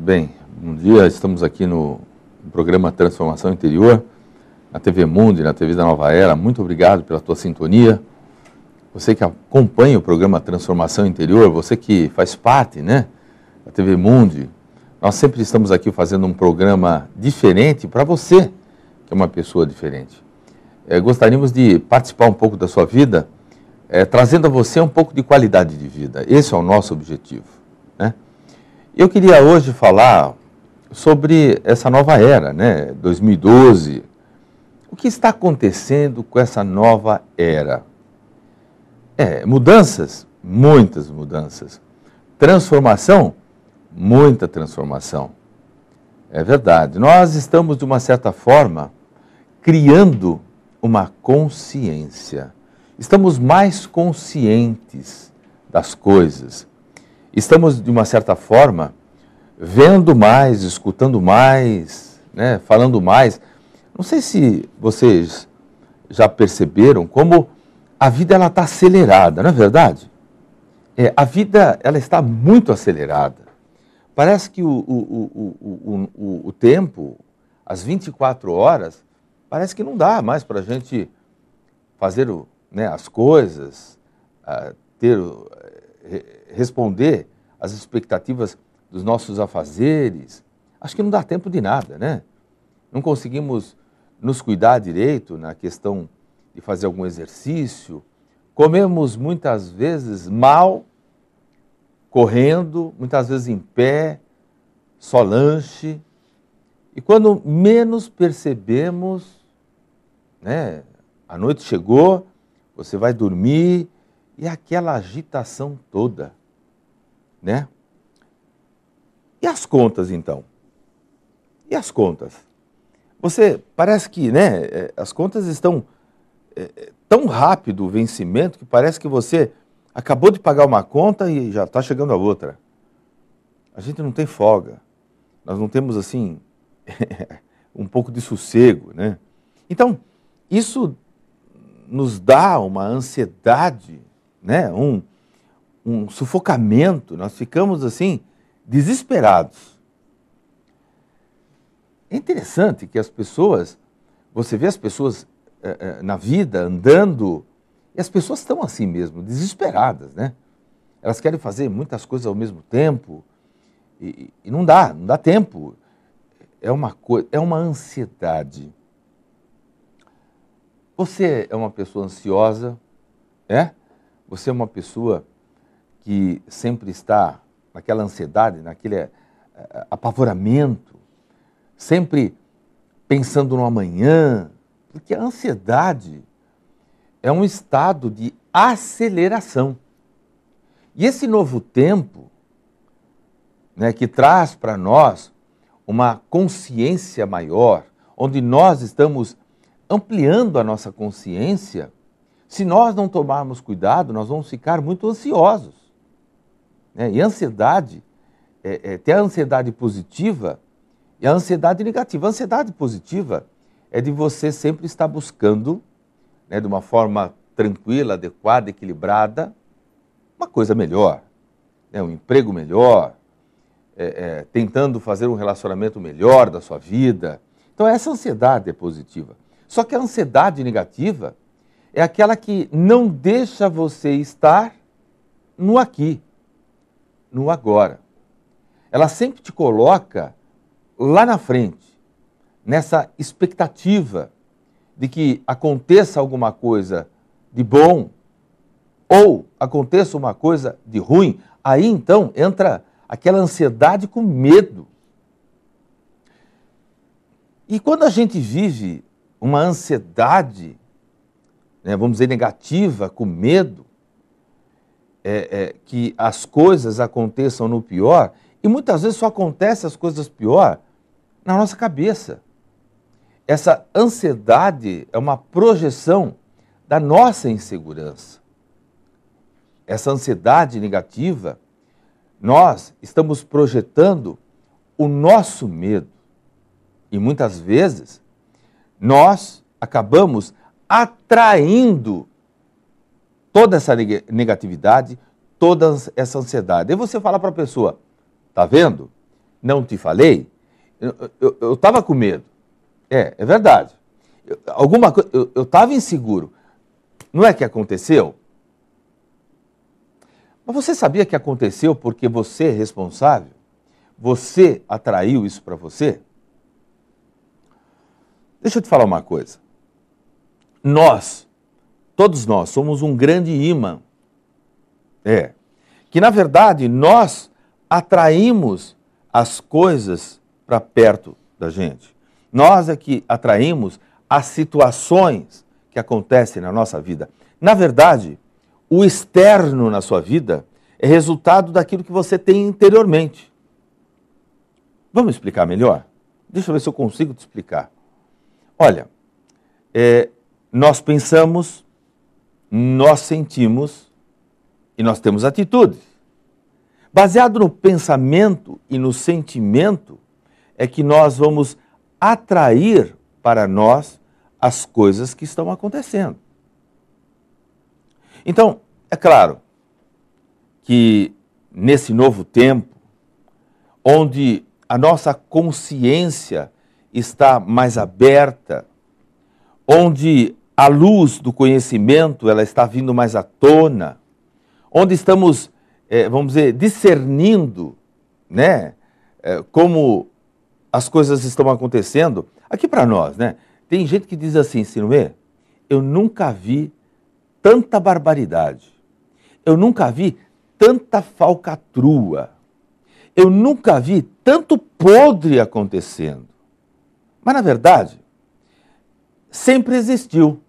Bem, um dia estamos aqui no programa Transformação Interior, na TV Mundo e na TV da Nova Era. Muito obrigado pela tua sintonia. Você que acompanha o programa Transformação Interior, você que faz parte, né, da TV Mundo, nós sempre estamos aqui fazendo um programa diferente para você, que é uma pessoa diferente. É, gostaríamos de participar um pouco da sua vida, é, trazendo a você um pouco de qualidade de vida. Esse é o nosso objetivo. Né? Eu queria hoje falar sobre essa nova era, né? 2012. O que está acontecendo com essa nova era? É, mudanças, muitas mudanças. Transformação, muita transformação. É verdade. Nós estamos, de uma certa forma, criando uma consciência. Estamos mais conscientes das coisas estamos, de uma certa forma, vendo mais, escutando mais, né, falando mais. Não sei se vocês já perceberam como a vida ela está acelerada, não é verdade? É, a vida ela está muito acelerada. Parece que o, o, o, o tempo, as 24 horas, parece que não dá mais para a gente fazer né, as coisas, ter eh, responder às expectativas dos nossos afazeres, acho que não dá tempo de nada, né? Não conseguimos nos cuidar direito na questão de fazer algum exercício. Comemos muitas vezes mal, correndo, muitas vezes em pé, só lanche. E quando menos percebemos, né, a noite chegou, você vai dormir e aquela agitação toda né? E as contas, então? E as contas? Você parece que, né? É, as contas estão é, é, tão rápido o vencimento que parece que você acabou de pagar uma conta e já está chegando a outra. A gente não tem folga. Nós não temos assim um pouco de sossego, né? Então isso nos dá uma ansiedade, né? Um, um sufocamento, nós ficamos assim, desesperados. É interessante que as pessoas, você vê as pessoas eh, eh, na vida andando, e as pessoas estão assim mesmo, desesperadas, né? Elas querem fazer muitas coisas ao mesmo tempo e, e não dá, não dá tempo. É uma coisa, é uma ansiedade. Você é uma pessoa ansiosa, é? Você é uma pessoa que sempre está naquela ansiedade, naquele eh, eh, apavoramento, sempre pensando no amanhã, porque a ansiedade é um estado de aceleração. E esse novo tempo, né, que traz para nós uma consciência maior, onde nós estamos ampliando a nossa consciência, se nós não tomarmos cuidado, nós vamos ficar muito ansiosos. Né? E ansiedade, é, é, tem a ansiedade positiva e a ansiedade negativa. A ansiedade positiva é de você sempre estar buscando, né, de uma forma tranquila, adequada, equilibrada, uma coisa melhor, né, um emprego melhor, é, é, tentando fazer um relacionamento melhor da sua vida. Então, essa ansiedade é positiva. Só que a ansiedade negativa é aquela que não deixa você estar no aqui, no agora. Ela sempre te coloca lá na frente, nessa expectativa de que aconteça alguma coisa de bom ou aconteça uma coisa de ruim. Aí então entra aquela ansiedade com medo. E quando a gente vive uma ansiedade, né, vamos dizer, negativa, com medo, é, é, que as coisas aconteçam no pior, e muitas vezes só acontecem as coisas pior na nossa cabeça. Essa ansiedade é uma projeção da nossa insegurança. Essa ansiedade negativa, nós estamos projetando o nosso medo. E muitas vezes nós acabamos atraindo toda essa negatividade, toda essa ansiedade. E você fala para a pessoa: tá vendo? Não te falei? Eu estava com medo. É, é verdade. Eu, alguma coisa, eu estava inseguro. Não é que aconteceu? Mas você sabia que aconteceu porque você é responsável? Você atraiu isso para você? Deixa eu te falar uma coisa. Nós Todos nós somos um grande imã. É. Que na verdade nós atraímos as coisas para perto da gente. Nós é que atraímos as situações que acontecem na nossa vida. Na verdade, o externo na sua vida é resultado daquilo que você tem interiormente. Vamos explicar melhor? Deixa eu ver se eu consigo te explicar. Olha, é, nós pensamos, nós sentimos e nós temos atitudes. Baseado no pensamento e no sentimento, é que nós vamos atrair para nós as coisas que estão acontecendo. Então, é claro que nesse novo tempo, onde a nossa consciência está mais aberta, onde a luz do conhecimento ela está vindo mais à tona, onde estamos, é, vamos dizer, discernindo, né, é, como as coisas estão acontecendo. Aqui para nós, né, tem gente que diz assim, Sinuê, eu nunca vi tanta barbaridade, eu nunca vi tanta falcatrua, eu nunca vi tanto podre acontecendo. Mas na verdade, sempre existiu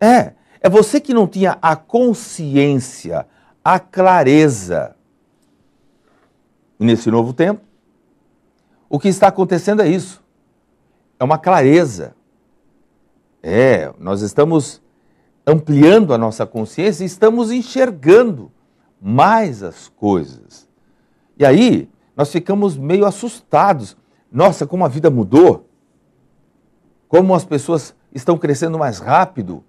é, é você que não tinha a consciência, a clareza. Nesse novo tempo, o que está acontecendo é isso. É uma clareza. É, nós estamos ampliando a nossa consciência e estamos enxergando mais as coisas. E aí, nós ficamos meio assustados. Nossa, como a vida mudou! Como as pessoas estão crescendo mais rápido!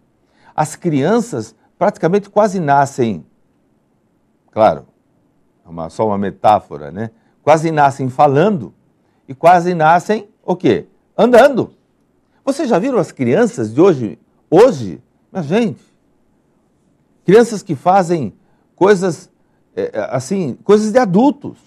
as crianças praticamente quase nascem, claro, é uma, só uma metáfora, né? Quase nascem falando e quase nascem o quê? Andando. Vocês já viram as crianças de hoje? Hoje, minha gente, crianças que fazem coisas é, assim, coisas de adultos.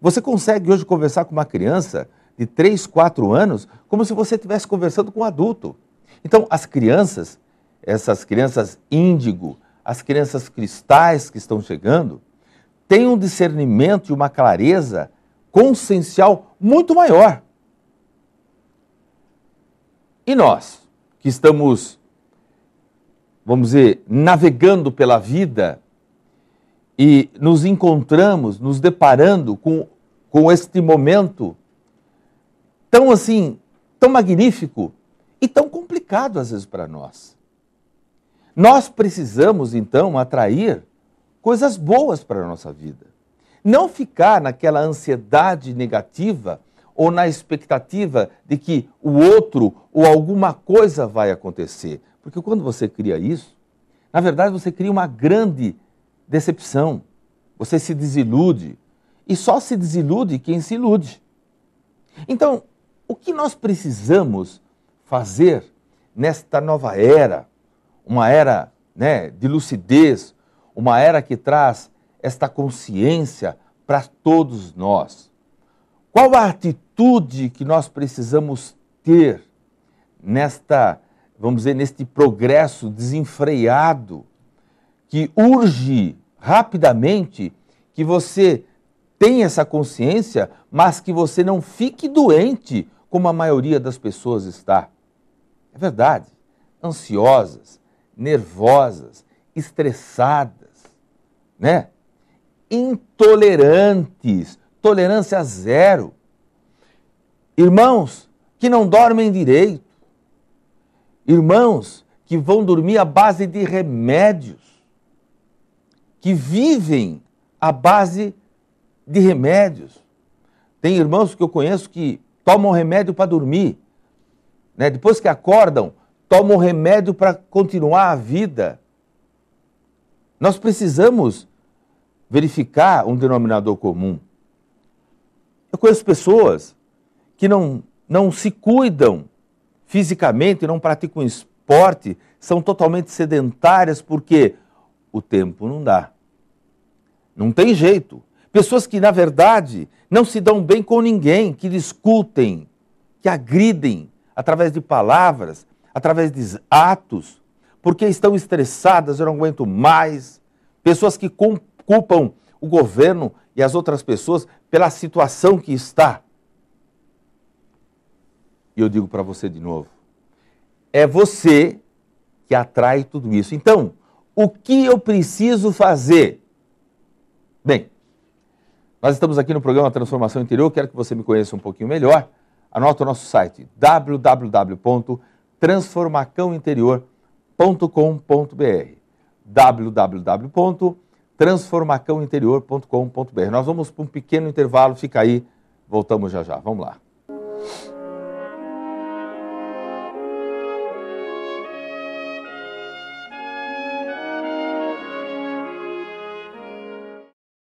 Você consegue hoje conversar com uma criança de 3, 4 anos como se você estivesse conversando com um adulto. Então, as crianças essas crianças índigo, as crianças cristais que estão chegando, têm um discernimento e uma clareza consciencial muito maior. E nós, que estamos, vamos dizer, navegando pela vida e nos encontramos, nos deparando com, com este momento tão assim, tão magnífico e tão complicado às vezes para nós. Nós precisamos, então, atrair coisas boas para a nossa vida. Não ficar naquela ansiedade negativa ou na expectativa de que o outro ou alguma coisa vai acontecer. Porque quando você cria isso, na verdade você cria uma grande decepção. Você se desilude. E só se desilude quem se ilude. Então, o que nós precisamos fazer nesta nova era? uma era né, de lucidez, uma era que traz esta consciência para todos nós. Qual a atitude que nós precisamos ter nesta, vamos dizer, neste progresso desenfreado que urge rapidamente que você tenha essa consciência, mas que você não fique doente como a maioria das pessoas está. É verdade. Ansiosas, nervosas, estressadas, né? Intolerantes, tolerância zero. Irmãos que não dormem direito. Irmãos que vão dormir à base de remédios. Que vivem à base de remédios. Tem irmãos que eu conheço que tomam remédio para dormir. Né? Depois que acordam, toma o remédio para continuar a vida. Nós precisamos verificar um denominador comum. Eu conheço pessoas que não, não se cuidam fisicamente, não praticam esporte, são totalmente sedentárias porque o tempo não dá. Não tem jeito. Pessoas que, na verdade, não se dão bem com ninguém, que discutem, que agridem através de palavras, através de atos, porque estão estressadas, eu não aguento mais. Pessoas que culpam o governo e as outras pessoas pela situação que está. E eu digo para você de novo: é você que atrai tudo isso. Então, o que eu preciso fazer? Bem, nós estamos aqui no programa Transformação Interior, quero que você me conheça um pouquinho melhor. Anota o nosso site www transformacãointerior.com.br www.transformacãointerior.com.br Nós vamos para um pequeno intervalo, fica aí, voltamos já já. Vamos lá.